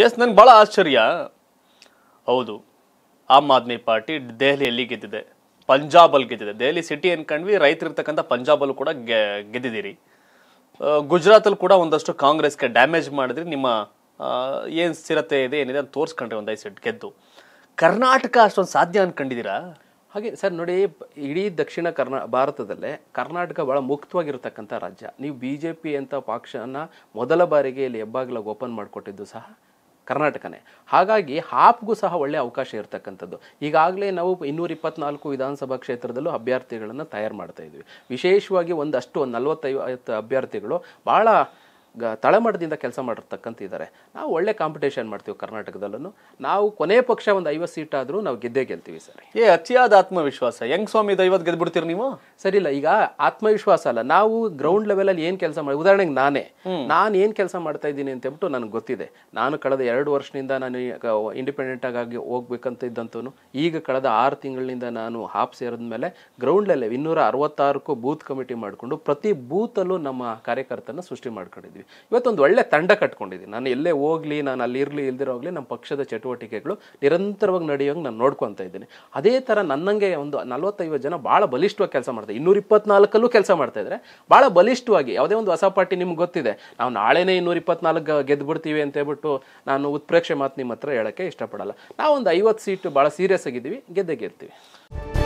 S ನನಗೆ ಭಾಳ ಆಶ್ಚರ್ಯ ಹೌದು ಆಮ್ ಆದ್ಮಿ ಪಾರ್ಟಿ ದೆಹಲಿಯಲ್ಲಿ ಗೆದ್ದಿದೆ ಪಂಜಾಬಲ್ಲಿ ಗೆದ್ದಿದೆ ದೆಹಲಿ ಸಿಟಿ ಅನ್ಕಂಡ್ವಿ ರೈತರಿರ್ತಕ್ಕಂಥ ಪಂಜಾಬಲ್ಲೂ ಕೂಡ ಗೆ ಗೆದ್ದಿದ್ದೀರಿ ಗುಜರಾತಲ್ಲಿ ಕೂಡ ಒಂದಷ್ಟು ಕಾಂಗ್ರೆಸ್ಗೆ ಡ್ಯಾಮೇಜ್ ಮಾಡಿದ್ರಿ ನಿಮ್ಮ ಏನು ಸ್ಥಿರತೆ ಇದೆ ಏನಿದೆ ಅಂತ ತೋರಿಸ್ಕೊಂಡ್ರಿ ಒಂದು ಐದು ಸೆಟ್ ಗೆದ್ದು ಕರ್ನಾಟಕ ಅಷ್ಟೊಂದು ಸಾಧ್ಯ ಅನ್ಕೊಂಡಿದ್ದೀರಾ ಹಾಗೆ ಸರ್ ನೋಡಿ ಇಡೀ ದಕ್ಷಿಣ ಕರ್ನಾ ಭಾರತದಲ್ಲೇ ಕರ್ನಾಟಕ ಭಾಳ ಮುಕ್ತವಾಗಿರತಕ್ಕಂಥ ರಾಜ್ಯ ನೀವು ಬಿ ಜೆ ಪಿ ಅಂತ ಪಕ್ಷನ ಮೊದಲ ಬಾರಿಗೆ ಇಲ್ಲಿ ಹೆಬ್ಬಾಗಿಲಾಗ ಓಪನ್ ಮಾಡಿಕೊಟ್ಟಿದ್ದು ಸಹ ಕರ್ನಾಟಕನೇ ಹಾಗಾಗಿ ಹಾಪ್ಗೂ ಸಹ ಒಳ್ಳೆಯ ಅವಕಾಶ ಇರತಕ್ಕಂಥದ್ದು ಈಗಾಗಲೇ ನಾವು ಇನ್ನೂರ ಇಪ್ಪತ್ನಾಲ್ಕು ವಿಧಾನಸಭಾ ಕ್ಷೇತ್ರದಲ್ಲೂ ಅಭ್ಯರ್ಥಿಗಳನ್ನು ತಯಾರು ಮಾಡ್ತಾ ವಿಶೇಷವಾಗಿ ಒಂದಷ್ಟು ಒಂದು ನಲವತ್ತೈವತ್ತು ಅಭ್ಯರ್ಥಿಗಳು ಭಾಳ ಗ ತಳಮಟ್ಟದಿಂದ ಕೆಲಸ ಮಾಡಿರ್ತಕ್ಕಂತಿದ್ದಾರೆ ನಾವು ಒಳ್ಳೆ ಕಾಂಪಿಟೇಷನ್ ಮಾಡ್ತೀವಿ ಕರ್ನಾಟಕದಲ್ಲೂ ನಾವು ಕೊನೆ ಪಕ್ಷ ಒಂದು ಐವತ್ತು ಸೀಟ್ ಆದರೂ ನಾವು ಗೆದ್ದೇ ಗೆಲ್ತೀವಿ ಸರ್ ಏ ಅತಿಯಾದ ಆತ್ಮವಿಶ್ವಾಸ ಹೆಂಗ್ ಸ್ವಾಮಿ ಐವತ್ತು ಗೆದ್ಬಿಡ್ತೀರಿ ನೀವು ಸರಿ ಇಲ್ಲ ಈಗ ಆತ್ಮವಿಶ್ವಾಸ ಅಲ್ಲ ನಾವು ಗ್ರೌಂಡ್ ಲೆವೆಲಲ್ಲಿ ಏನು ಕೆಲಸ ಮಾಡಿ ಉದಾಹರಣೆಗೆ ನಾನೇ ನಾನು ಏನು ಕೆಲಸ ಮಾಡ್ತಾ ಇದ್ದೀನಿ ಅಂತ ಹೇಳ್ಬಿಟ್ಟು ನನಗೆ ಗೊತ್ತಿದೆ ನಾನು ಕಳೆದ ಎರಡು ವರ್ಷದಿಂದ ನಾನು ಇಂಡಿಪೆಂಡೆಂಟ್ ಆಗಿ ಹೋಗ್ಬೇಕಂತ ಇದ್ದಂತೂ ಈಗ ಕಳೆದ ಆರು ತಿಂಗಳಿನಿಂದ ನಾನು ಹಾಪ್ ಸೇರಿದ ಮೇಲೆ ಗ್ರೌಂಡ್ ಲೆವೆಲ್ ಇನ್ನೂರ ಅರವತ್ತಾರಕ್ಕೂ ಬೂತ್ ಕಮಿಟಿ ಮಾಡಿಕೊಂಡು ಪ್ರತಿ ಬೂತಲ್ಲೂ ನಮ್ಮ ಕಾರ್ಯಕರ್ತನ ಸೃಷ್ಟಿ ಮಾಡ್ಕೊಂಡಿದ್ವಿ ಕಟ್ಕೊಂಡಿದ್ದೀವಿ ಇವತ್ತೊಂದು ಒಳ್ಳೆ ತಂಡ ಕಟ್ಕೊಂಡಿದ್ದೀನಿ ನಾನು ಎಲ್ಲೇ ಹೋಗಲಿ ನಾನು ಅಲ್ಲಿರಲಿ ಇಲ್ದಿರೋ ಹೋಗಲಿ ನಮ್ಮ ಪಕ್ಷದ ಚಟುವಟಿಕೆಗಳು ನಿರಂತರವಾಗಿ ನಡೆಯೋಂಗೆ ನಾನು ನೋಡ್ಕೊತಾ ಇದ್ದೀನಿ ಅದೇ ಥರ ನನ್ನಂಗೆ ಒಂದು ನಲ್ವತ್ತೈವತ್ತು ಜನ ಭಾಳ ಬಲಿಷ್ಠವಾಗಿ ಕೆಲಸ ಮಾಡ್ತಾರೆ ಇನ್ನೂರ ಇಪ್ಪತ್ನಾಲ್ಕಲ್ಲೂ ಕೆಲಸ ಮಾಡ್ತಾ ಇದ್ದಾರೆ ಭಾಳ ಬಲಿಷ್ಠವಾಗಿ ಯಾವುದೇ ಒಂದು ಹೊಸ ಪಾರ್ಟಿ ನಿಮ್ಗೆ ಗೊತ್ತಿದೆ ನಾವು ನಾಳೆನೇ ಇನ್ನೂರ ಇಪ್ಪತ್ನಾಲ್ಕು ಗೆದ್ದುಬಿಡ್ತೀವಿ ಅಂತ ಹೇಳ್ಬಿಟ್ಟು ನಾನು ಉತ್ಪ್ರೇಕ್ಷೆ ಮಾತು ನಿಮ್ಮ ಹತ್ರ ಹೇಳೋಕ್ಕೆ ಇಷ್ಟಪಡಲ್ಲ ನಾವೊಂದು ಐವತ್ತು ಸೀಟು ಭಾಳ ಸೀರಿಯಸ್ ಆಗಿದ್ದೀವಿ ಗೆದ್ದೇ ಇರ್ತೀವಿ